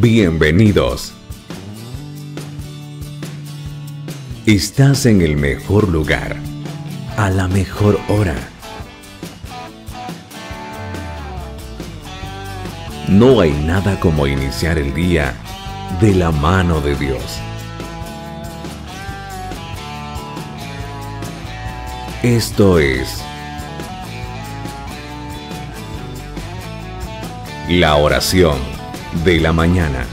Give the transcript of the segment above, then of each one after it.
Bienvenidos. Estás en el mejor lugar, a la mejor hora. No hay nada como iniciar el día de la mano de Dios. Esto es la oración de la mañana.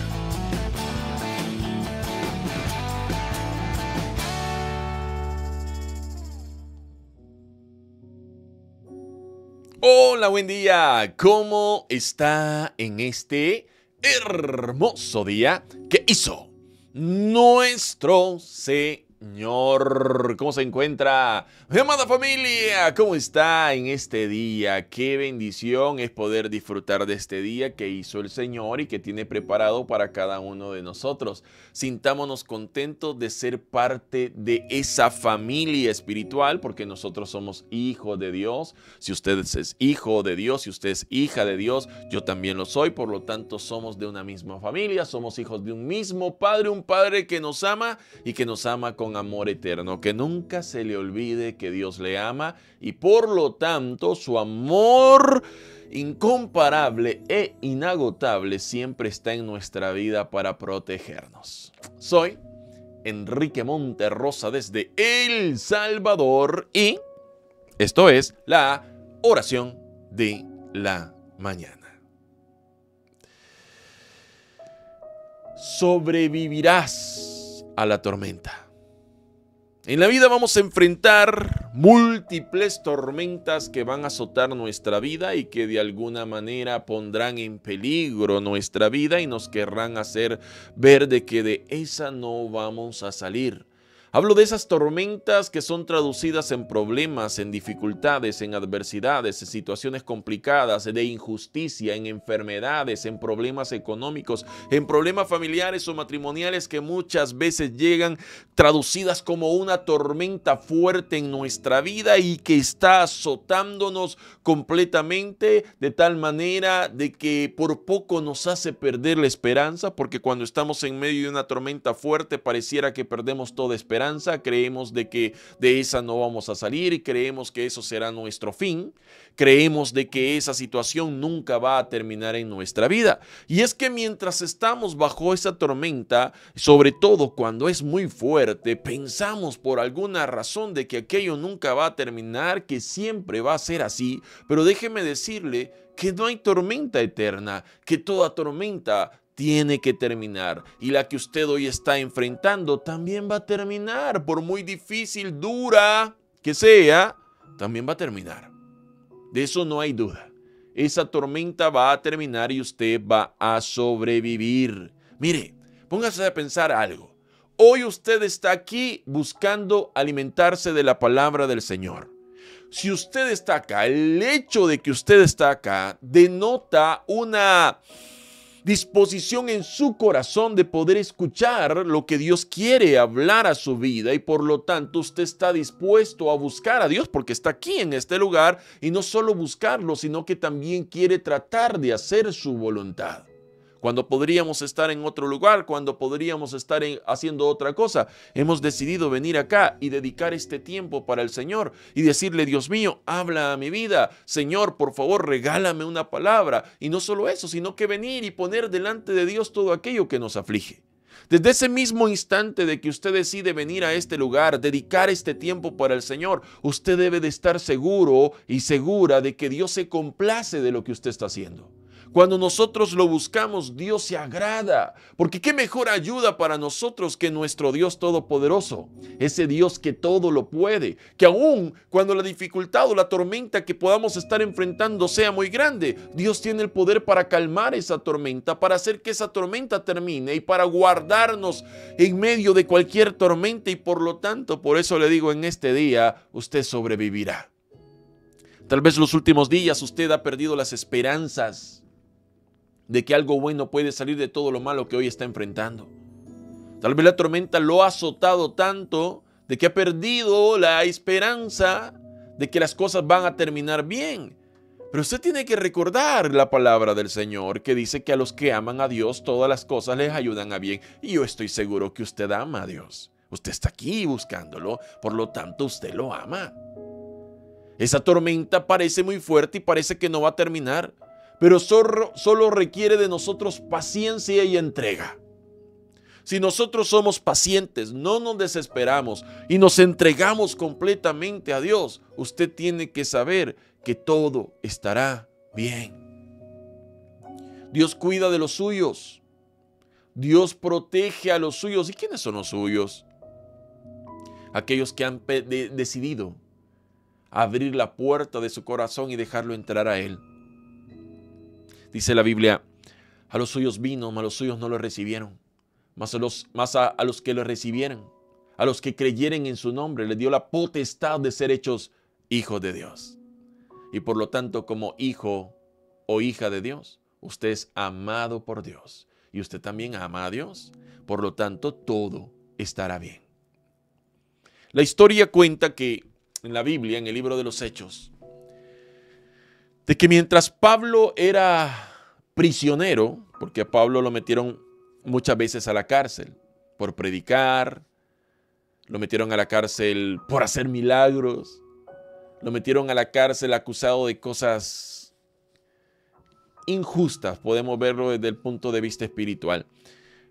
Hola, buen día. ¿Cómo está en este hermoso día que hizo nuestro Señor? Señor, ¿cómo se encuentra? Mi amada familia, ¿cómo está en este día? Qué bendición es poder disfrutar de este día que hizo el Señor y que tiene preparado para cada uno de nosotros. Sintámonos contentos de ser parte de esa familia espiritual porque nosotros somos hijos de Dios. Si usted es hijo de Dios, si usted es hija de Dios, yo también lo soy. Por lo tanto, somos de una misma familia, somos hijos de un mismo Padre, un Padre que nos ama y que nos ama con amor eterno, que nunca se le olvide que Dios le ama y por lo tanto su amor incomparable e inagotable siempre está en nuestra vida para protegernos. Soy Enrique Monterrosa desde El Salvador y esto es la oración de la mañana. Sobrevivirás a la tormenta. En la vida vamos a enfrentar múltiples tormentas que van a azotar nuestra vida y que de alguna manera pondrán en peligro nuestra vida y nos querrán hacer ver de que de esa no vamos a salir. Hablo de esas tormentas que son traducidas en problemas, en dificultades, en adversidades, en situaciones complicadas, de injusticia, en enfermedades, en problemas económicos, en problemas familiares o matrimoniales que muchas veces llegan traducidas como una tormenta fuerte en nuestra vida y que está azotándonos completamente de tal manera de que por poco nos hace perder la esperanza, porque cuando estamos en medio de una tormenta fuerte pareciera que perdemos toda esperanza creemos de que de esa no vamos a salir, creemos que eso será nuestro fin, creemos de que esa situación nunca va a terminar en nuestra vida. Y es que mientras estamos bajo esa tormenta, sobre todo cuando es muy fuerte, pensamos por alguna razón de que aquello nunca va a terminar, que siempre va a ser así, pero déjeme decirle que no hay tormenta eterna, que toda tormenta tiene que terminar. Y la que usted hoy está enfrentando también va a terminar. Por muy difícil, dura que sea, también va a terminar. De eso no hay duda. Esa tormenta va a terminar y usted va a sobrevivir. Mire, póngase a pensar algo. Hoy usted está aquí buscando alimentarse de la palabra del Señor. Si usted está acá, el hecho de que usted está acá denota una disposición en su corazón de poder escuchar lo que Dios quiere hablar a su vida y por lo tanto usted está dispuesto a buscar a Dios porque está aquí en este lugar y no solo buscarlo, sino que también quiere tratar de hacer su voluntad cuando podríamos estar en otro lugar, cuando podríamos estar haciendo otra cosa. Hemos decidido venir acá y dedicar este tiempo para el Señor y decirle, Dios mío, habla a mi vida. Señor, por favor, regálame una palabra. Y no solo eso, sino que venir y poner delante de Dios todo aquello que nos aflige. Desde ese mismo instante de que usted decide venir a este lugar, dedicar este tiempo para el Señor, usted debe de estar seguro y segura de que Dios se complace de lo que usted está haciendo. Cuando nosotros lo buscamos, Dios se agrada, porque qué mejor ayuda para nosotros que nuestro Dios Todopoderoso, ese Dios que todo lo puede, que aún cuando la dificultad o la tormenta que podamos estar enfrentando sea muy grande, Dios tiene el poder para calmar esa tormenta, para hacer que esa tormenta termine y para guardarnos en medio de cualquier tormenta y por lo tanto, por eso le digo en este día, usted sobrevivirá. Tal vez los últimos días usted ha perdido las esperanzas de que algo bueno puede salir de todo lo malo que hoy está enfrentando. Tal vez la tormenta lo ha azotado tanto de que ha perdido la esperanza de que las cosas van a terminar bien. Pero usted tiene que recordar la palabra del Señor que dice que a los que aman a Dios todas las cosas les ayudan a bien. Y yo estoy seguro que usted ama a Dios. Usted está aquí buscándolo, por lo tanto usted lo ama. Esa tormenta parece muy fuerte y parece que no va a terminar pero solo, solo requiere de nosotros paciencia y entrega. Si nosotros somos pacientes, no nos desesperamos y nos entregamos completamente a Dios, usted tiene que saber que todo estará bien. Dios cuida de los suyos. Dios protege a los suyos. ¿Y quiénes son los suyos? Aquellos que han decidido abrir la puerta de su corazón y dejarlo entrar a Él. Dice la Biblia, a los suyos vino, mas los suyos no lo recibieron. Mas, a los, los que lo recibieron, a los que creyeron en su nombre, les dio la potestad de ser hechos hijos de Dios. Y por lo tanto, como hijo o hija de Dios, usted es amado por Dios. Y usted también ama a Dios. Por lo tanto, todo estará bien. La historia cuenta que en la Biblia, en el libro de los Hechos, de que mientras Pablo era prisionero, porque a Pablo lo metieron muchas veces a la cárcel por predicar, lo metieron a la cárcel por hacer milagros, lo metieron a la cárcel acusado de cosas injustas, podemos verlo desde el punto de vista espiritual.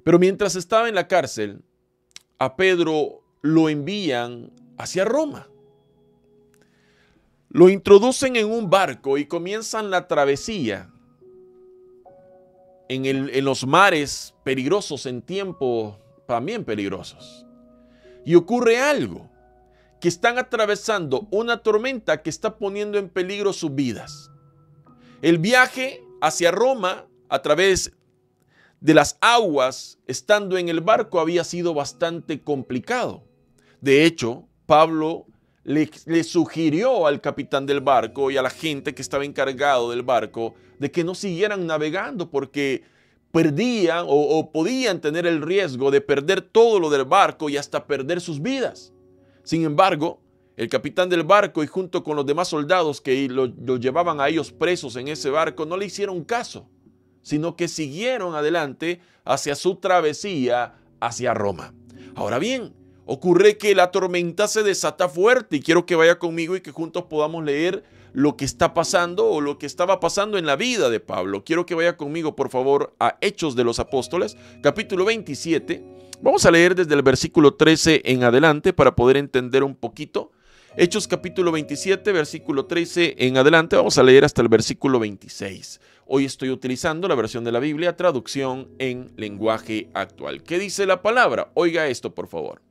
Pero mientras estaba en la cárcel, a Pedro lo envían hacia Roma. Lo introducen en un barco y comienzan la travesía en, los mares peligrosos, en tiempo, también peligrosos. Y ocurre algo, que están atravesando una tormenta que está poniendo en peligro sus vidas. El viaje hacia Roma a través de las aguas, estando en el barco, había sido bastante complicado. De hecho, Pablo le, sugirió al capitán del barco y a la gente que estaba encargado del barco de que no siguieran navegando porque perdían o, podían tener el riesgo de perder todo lo del barco y hasta perder sus vidas. Sin embargo, el capitán del barco y junto con los demás soldados que lo, llevaban a ellos presos en ese barco no le hicieron caso, sino que siguieron adelante hacia su travesía hacia Roma. Ahora bien, Ocurre que la tormenta se desata fuerte y quiero que vaya conmigo y que juntos podamos leer lo que está pasando o lo que estaba pasando en la vida de Pablo. Quiero que vaya conmigo, por favor, a Hechos de los Apóstoles, capítulo 27. Vamos a leer desde el versículo 13 en adelante para poder entender un poquito. Hechos capítulo 27, versículo 13 en adelante. Vamos a leer hasta el versículo 26. Hoy estoy utilizando la versión de la Biblia, traducción en lenguaje actual. ¿Qué dice la palabra? Oiga esto, por favor.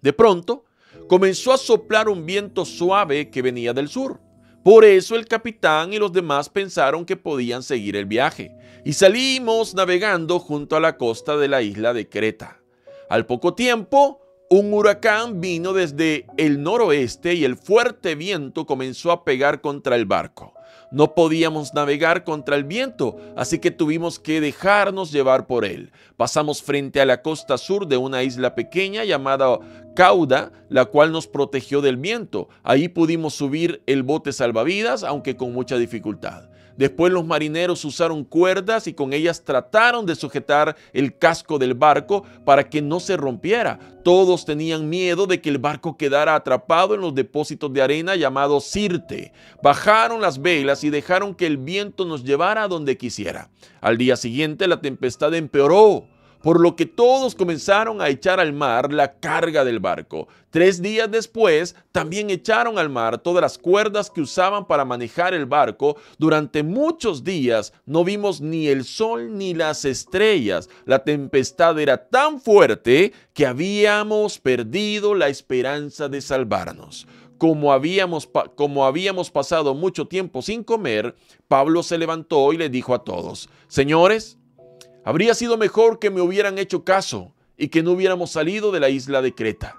De pronto, comenzó a soplar un viento suave que venía del sur. Por eso el capitán y los demás pensaron que podían seguir el viaje, y salimos navegando junto a la costa de la isla de Creta. Al poco tiempo, un huracán vino desde el noroeste y el fuerte viento comenzó a pegar contra el barco. No podíamos navegar contra el viento, así que tuvimos que dejarnos llevar por él. Pasamos frente a la costa sur de una isla pequeña llamada Cauda, la cual nos protegió del viento. Ahí pudimos subir el bote salvavidas, aunque con mucha dificultad. Después los marineros usaron cuerdas y con ellas trataron de sujetar el casco del barco para que no se rompiera. Todos tenían miedo de que el barco quedara atrapado en los depósitos de arena llamados Sirte. Bajaron las velas y dejaron que el viento nos llevara a donde quisiera. Al día siguiente la tempestad empeoró por lo que todos comenzaron a echar al mar la carga del barco. Tres días después, también echaron al mar todas las cuerdas que usaban para manejar el barco. Durante muchos días no vimos ni el sol ni las estrellas. La tempestad era tan fuerte que habíamos perdido la esperanza de salvarnos. Como habíamos, como habíamos pasado mucho tiempo sin comer, Pablo se levantó y le dijo a todos, Señores, Habría sido mejor que me hubieran hecho caso y que no hubiéramos salido de la isla de Creta.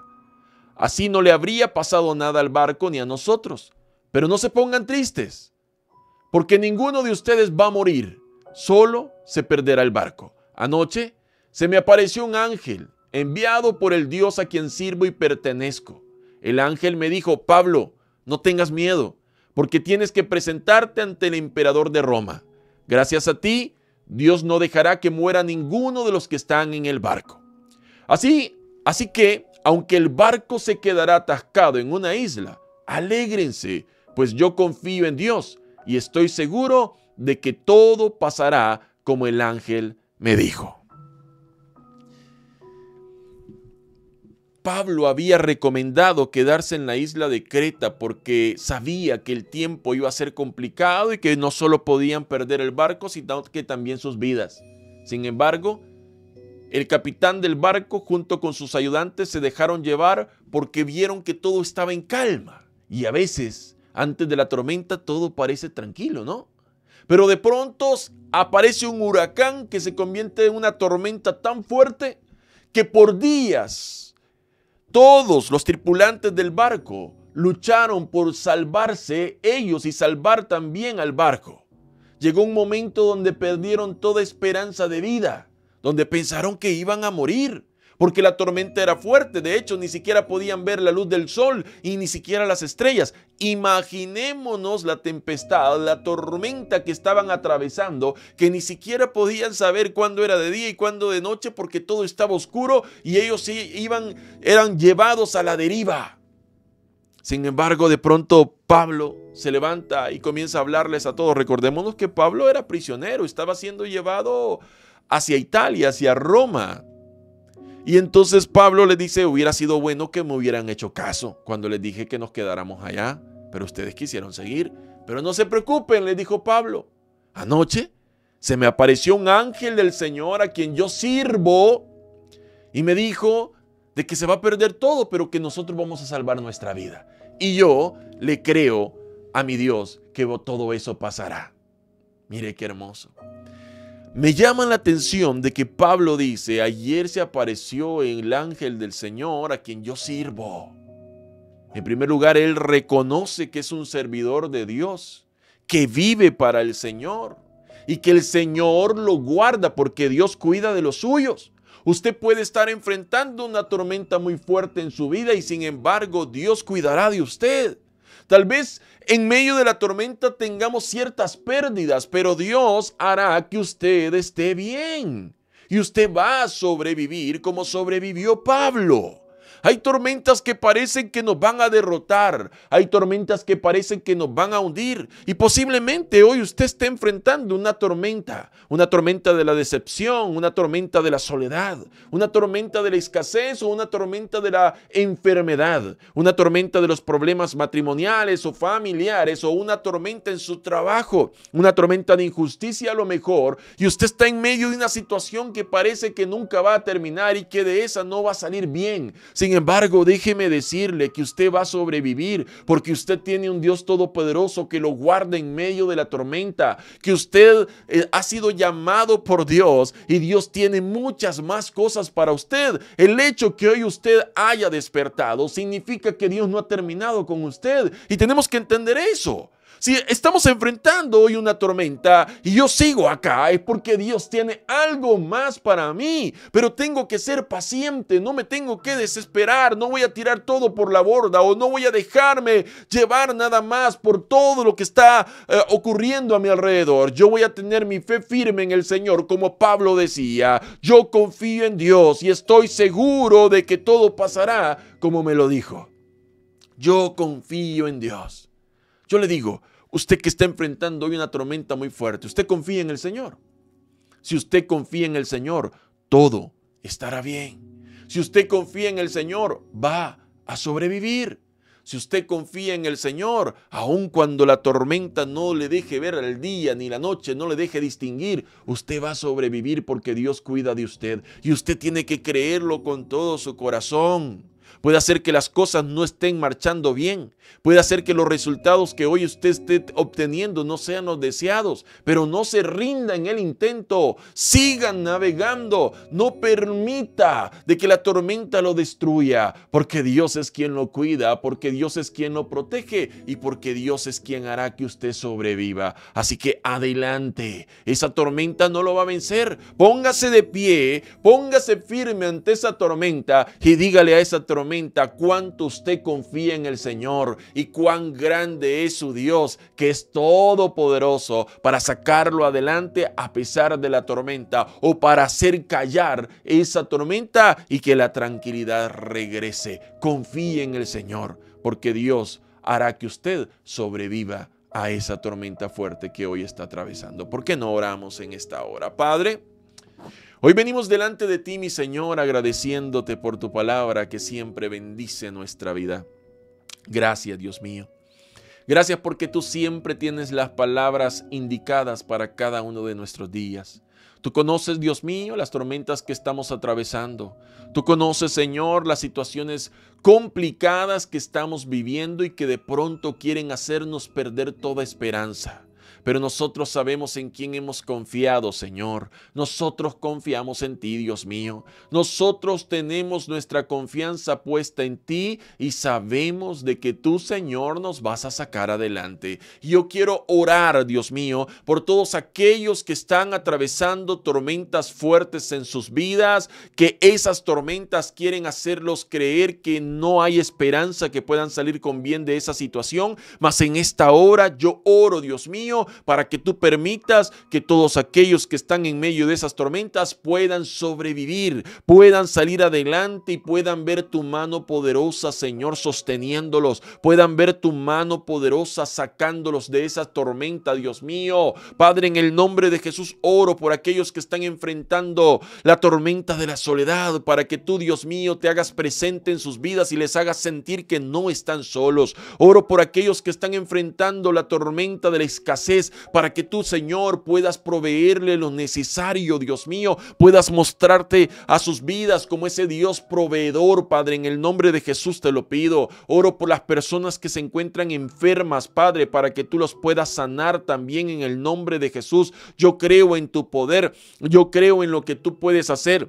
Así no le habría pasado nada al barco ni a nosotros. Pero no se pongan tristes, porque ninguno de ustedes va a morir, solo se perderá el barco. Anoche se me apareció un ángel enviado por el Dios a quien sirvo y pertenezco. El ángel me dijo, Pablo, no tengas miedo, porque tienes que presentarte ante el emperador de Roma. Gracias a ti, Dios no dejará que muera ninguno de los que están en el barco. Así, así que, aunque el barco se quedará atascado en una isla, alégrense, pues yo confío en Dios y estoy seguro de que todo pasará como el ángel me dijo. Pablo había recomendado quedarse en la isla de Creta porque sabía que el tiempo iba a ser complicado y que no solo podían perder el barco, sino que también sus vidas. Sin embargo, el capitán del barco junto con sus ayudantes se dejaron llevar porque vieron que todo estaba en calma. Y a veces, antes de la tormenta, todo parece tranquilo, ¿no? Pero de pronto aparece un huracán que se convierte en una tormenta tan fuerte que por días todos los tripulantes del barco lucharon por salvarse ellos y salvar también al barco. Llegó un momento donde perdieron toda esperanza de vida, donde pensaron que iban a morir porque la tormenta era fuerte. De hecho, ni siquiera podían ver la luz del sol y ni siquiera las estrellas. Imaginémonos la tempestad, la tormenta que estaban atravesando, que ni siquiera podían saber cuándo era de día y cuándo de noche porque todo estaba oscuro y ellos iban, eran llevados a la deriva. Sin embargo, de pronto Pablo se levanta y comienza a hablarles a todos. Recordémonos que Pablo era prisionero, estaba siendo llevado hacia Italia, hacia Roma. Y entonces Pablo le dice, hubiera sido bueno que me hubieran hecho caso cuando les dije que nos quedáramos allá, pero ustedes quisieron seguir. Pero no se preocupen, le dijo Pablo. Anoche se me apareció un ángel del Señor a quien yo sirvo y me dijo de que se va a perder todo, pero que nosotros vamos a salvar nuestra vida. Y yo le creo a mi Dios que todo eso pasará. Mire qué hermoso. Me llama la atención de que Pablo dice, ayer se apareció el ángel del Señor a quien yo sirvo. En primer lugar, él reconoce que es un servidor de Dios, que vive para el Señor y que el Señor lo guarda porque Dios cuida de los suyos. Usted puede estar enfrentando una tormenta muy fuerte en su vida y sin embargo Dios cuidará de usted. Tal vez en medio de la tormenta tengamos ciertas pérdidas, pero Dios hará que usted esté bien. Y usted va a sobrevivir como sobrevivió Pablo. Hay tormentas que parecen que nos van a derrotar. Hay tormentas que parecen que nos van a hundir. Y posiblemente hoy usted esté enfrentando una tormenta. Una tormenta de la decepción, una tormenta de la soledad, una tormenta de la escasez o una tormenta de la enfermedad. Una tormenta de los problemas matrimoniales o familiares o una tormenta en su trabajo. Una tormenta de injusticia a lo mejor. Y usted está en medio de una situación que parece que nunca va a terminar y que de esa no va a salir bien embargo, déjeme decirle que usted va a sobrevivir porque usted tiene un Dios todopoderoso que lo guarda en medio de la tormenta, que usted eh, ha sido llamado por Dios y Dios tiene muchas más cosas para usted. El hecho que hoy usted haya despertado significa que Dios no ha terminado con usted y tenemos que entender eso. Si estamos enfrentando hoy una tormenta y yo sigo acá, es porque Dios tiene algo más para mí, pero tengo que ser paciente, no me tengo que desesperar, no voy a tirar todo por la borda o no voy a dejarme llevar nada más por todo lo que está eh, ocurriendo a mi alrededor. Yo voy a tener mi fe firme en el Señor, como Pablo decía, yo confío en Dios y estoy seguro de que todo pasará como me lo dijo. Yo confío en Dios. Yo le digo, usted que está enfrentando hoy una tormenta muy fuerte, usted confía en el Señor. Si usted confía en el Señor, todo estará bien. Si usted confía en el Señor, va a sobrevivir. Si usted confía en el Señor, aun cuando la tormenta no le deje ver el día ni la noche, no le deje distinguir, usted va a sobrevivir porque Dios cuida de usted. Y usted tiene que creerlo con todo su corazón puede hacer que las cosas no estén marchando bien, puede hacer que los resultados que hoy usted esté obteniendo no sean los deseados, pero no se rinda en el intento, sigan navegando, no permita de que la tormenta lo destruya, porque Dios es quien lo cuida, porque Dios es quien lo protege y porque Dios es quien hará que usted sobreviva. Así que adelante, esa tormenta no lo va a vencer, póngase de pie, póngase firme ante esa tormenta y dígale a esa tormenta, cuánto usted confía en el Señor y cuán grande es su Dios, que es todopoderoso para sacarlo adelante a pesar de la tormenta o para hacer callar esa tormenta y que la tranquilidad regrese. Confíe en el Señor, porque Dios hará que usted sobreviva a esa tormenta fuerte que hoy está atravesando. ¿Por qué no oramos en esta hora? Padre, Hoy venimos delante de ti, mi Señor, agradeciéndote por tu palabra que siempre bendice nuestra vida. Gracias, Dios mío. Gracias porque tú siempre tienes las palabras indicadas para cada uno de nuestros días. Tú conoces, Dios mío, las tormentas que estamos atravesando. Tú conoces, Señor, las situaciones complicadas que estamos viviendo y que de pronto quieren hacernos perder toda esperanza pero nosotros sabemos en quién hemos confiado, Señor. Nosotros confiamos en ti, Dios mío. Nosotros tenemos nuestra confianza puesta en ti y sabemos de que tú, Señor, nos vas a sacar adelante. Yo quiero orar, Dios mío, por todos aquellos que están atravesando tormentas fuertes en sus vidas, que esas tormentas quieren hacerlos creer que no hay esperanza que puedan salir con bien de esa situación, mas en esta hora yo oro, Dios mío, para que tú permitas que todos aquellos que están en medio de esas tormentas puedan sobrevivir, puedan salir adelante y puedan ver tu mano poderosa, Señor, sosteniéndolos, puedan ver tu mano poderosa sacándolos de esa tormenta, Dios mío. Padre, en el nombre de Jesús, oro por aquellos que están enfrentando la tormenta de la soledad, para que tú, Dios mío, te hagas presente en sus vidas y les hagas sentir que no están solos. Oro por aquellos que están enfrentando la tormenta de la escasez para que tú, Señor, puedas proveerle lo necesario, Dios mío, puedas mostrarte a sus vidas como ese Dios proveedor, Padre. En el nombre de Jesús te lo pido. Oro por las personas que se encuentran enfermas, Padre, para que tú los puedas sanar también en el nombre de Jesús. Yo creo en tu poder, yo creo en lo que tú puedes hacer.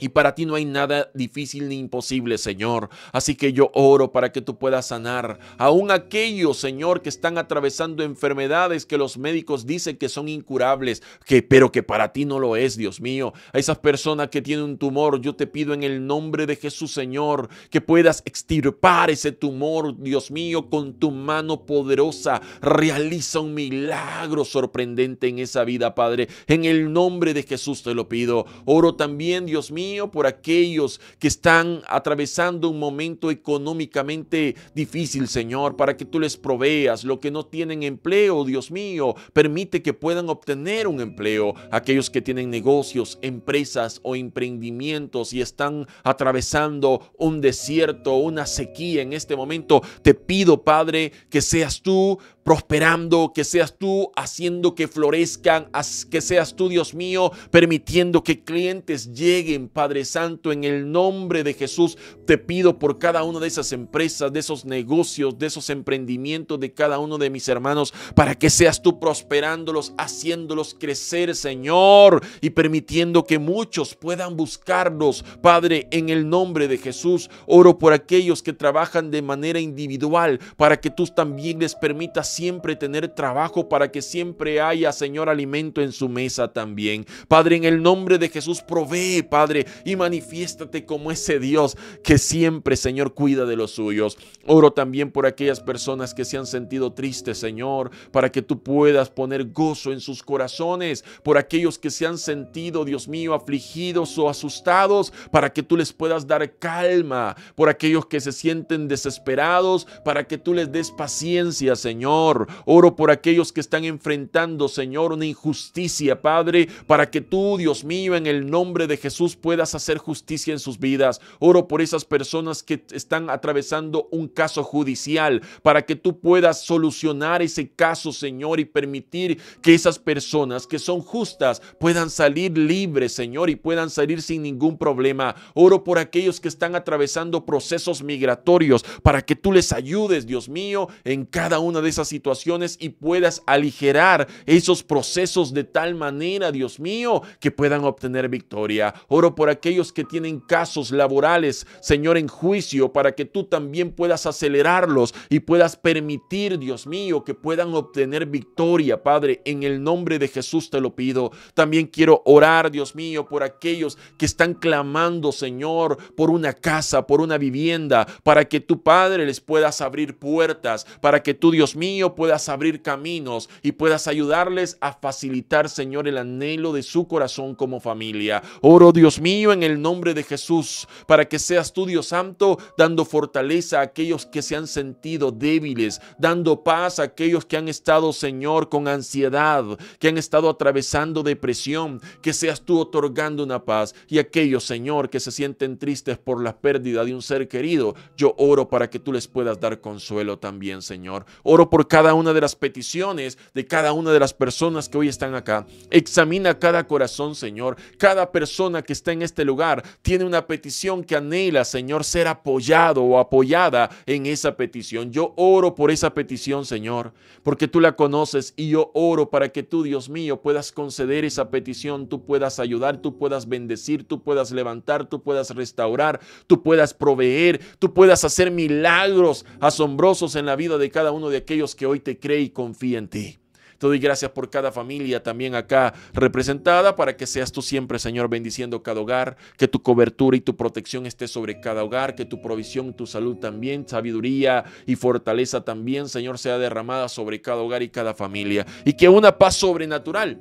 Y para ti no hay nada difícil ni imposible, Señor. Así que yo oro para que tú puedas sanar. Aún aquellos, Señor, que están atravesando enfermedades que los médicos dicen que son incurables, que, pero que para ti no lo es, Dios mío. A esas personas que tienen un tumor, yo te pido en el nombre de Jesús, Señor, que puedas extirpar ese tumor, Dios mío, con tu mano poderosa. Realiza un milagro sorprendente en esa vida, Padre. En el nombre de Jesús te lo pido. Oro también, Dios mío mío por aquellos que están atravesando un momento económicamente difícil, Señor, para que tú les proveas lo que no tienen empleo, Dios mío. Permite que puedan obtener un empleo. Aquellos que tienen negocios, empresas o emprendimientos y están atravesando un desierto, una sequía en este momento, te pido, Padre, que seas tú prosperando, que seas tú haciendo que florezcan, que seas tú, Dios mío, permitiendo que clientes lleguen, Padre Santo, en el nombre de Jesús. Te pido por cada una de esas empresas, de esos negocios, de esos emprendimientos de cada uno de mis hermanos, para que seas tú prosperándolos, haciéndolos crecer, Señor, y permitiendo que muchos puedan buscarlos, Padre, en el nombre de Jesús. Oro por aquellos que trabajan de manera individual, para que tú también les permitas siempre tener trabajo, para que siempre haya, Señor, alimento en su mesa también. Padre, en el nombre de Jesús, provee, Padre, y manifiéstate como ese Dios que siempre, Señor, cuida de los suyos. Oro también por aquellas personas que se han sentido tristes, Señor, para que tú puedas poner gozo en sus corazones, por aquellos que se han sentido, Dios mío, afligidos o asustados, para que tú les puedas dar calma, por aquellos que se sienten desesperados, para que tú les des paciencia, Señor Oro por aquellos que están enfrentando, Señor, una injusticia, Padre, para que tú, Dios mío, en el nombre de Jesús puedas hacer justicia en sus vidas. Oro por esas personas que están atravesando un caso judicial, para que tú puedas solucionar ese caso, Señor, y permitir que esas personas que son justas puedan salir libres, Señor, y puedan salir sin ningún problema. Oro por aquellos que están atravesando procesos migratorios, para que tú les ayudes, Dios mío, en cada una de esas situaciones y puedas aligerar esos procesos de tal manera, Dios mío, que puedan obtener victoria. Oro por aquellos que tienen casos laborales, Señor, en juicio, para que tú también puedas acelerarlos y puedas permitir, Dios mío, que puedan obtener victoria, Padre, en el nombre de Jesús te lo pido. También quiero orar, Dios mío, por aquellos que están clamando, Señor, por una casa, por una vivienda, para que tu Padre les puedas abrir puertas, para que tú, Dios mío, puedas abrir caminos y puedas ayudarles a facilitar, Señor, el anhelo de su corazón como familia. Oro, Dios mío, en el nombre de Jesús, para que seas tú, Dios Santo, dando fortaleza a aquellos que se han sentido débiles, dando paz a aquellos que han estado, Señor, con ansiedad, que han estado atravesando depresión, que seas tú otorgando una paz y aquellos, Señor, que se sienten tristes por la pérdida de un ser querido, yo oro para que tú les puedas dar consuelo también, Señor. Oro por cada una de las peticiones de cada una de las personas que hoy están acá. Examina cada corazón, Señor. Cada persona que está en este lugar tiene una petición que anhela, Señor, ser apoyado o apoyada en esa petición. Yo oro por esa petición, Señor, porque tú la conoces y yo oro para que tú, Dios mío, puedas conceder esa petición, tú puedas ayudar, tú puedas bendecir, tú puedas levantar, tú puedas restaurar, tú puedas proveer, tú puedas hacer milagros asombrosos en la vida de cada uno de aquellos que hoy te cree y confía en ti. Te doy gracias por cada familia también acá representada, para que seas tú siempre, Señor, bendiciendo cada hogar, que tu cobertura y tu protección esté sobre cada hogar, que tu provisión, tu salud también, sabiduría y fortaleza también, Señor, sea derramada sobre cada hogar y cada familia, y que una paz sobrenatural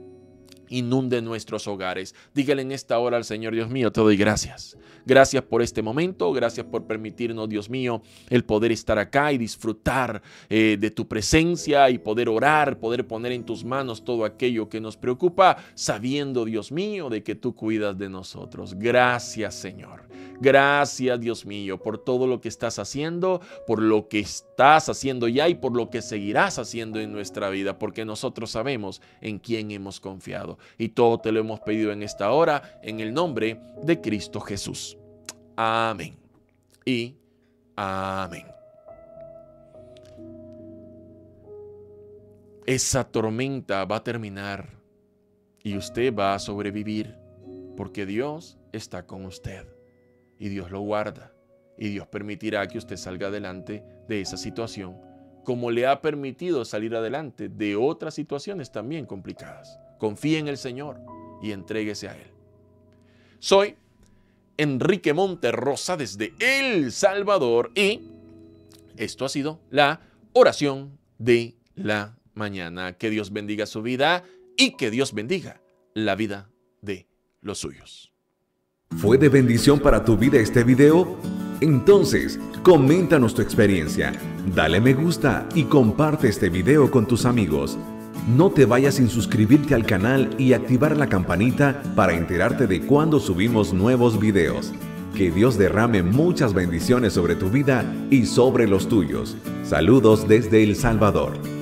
inunde nuestros hogares. Dígale en esta hora al Señor, Dios mío, te doy gracias. Gracias por este momento, gracias por permitirnos, Dios mío, el poder estar acá y disfrutar eh, de tu presencia y poder orar, poder poner en tus manos todo aquello que nos preocupa, sabiendo, Dios mío, de que tú cuidas de nosotros. Gracias, Señor. Gracias, Dios mío, por todo lo que estás haciendo, por lo que estás haciendo ya y por lo que seguirás haciendo en nuestra vida, porque nosotros sabemos en quién hemos confiado. Y todo te lo hemos pedido en esta hora, en el nombre de Cristo Jesús. Amén. Y amén. Esa tormenta va a terminar y usted va a sobrevivir porque Dios está con usted y Dios lo guarda y Dios permitirá que usted salga adelante de esa situación como le ha permitido salir adelante de otras situaciones también complicadas. Confía en el Señor y entréguese a Él. Soy Enrique Monterrosa desde El Salvador y esto ha sido la oración de la mañana. Que Dios bendiga su vida y que Dios bendiga la vida de los suyos. ¿Fue de bendición para tu vida este video? Entonces, coméntanos tu experiencia, dale me gusta y comparte este video con tus amigos. No te vayas sin suscribirte al canal y activar la campanita para enterarte de cuando subimos nuevos videos. Que Dios derrame muchas bendiciones sobre tu vida y sobre los tuyos. Saludos desde El Salvador.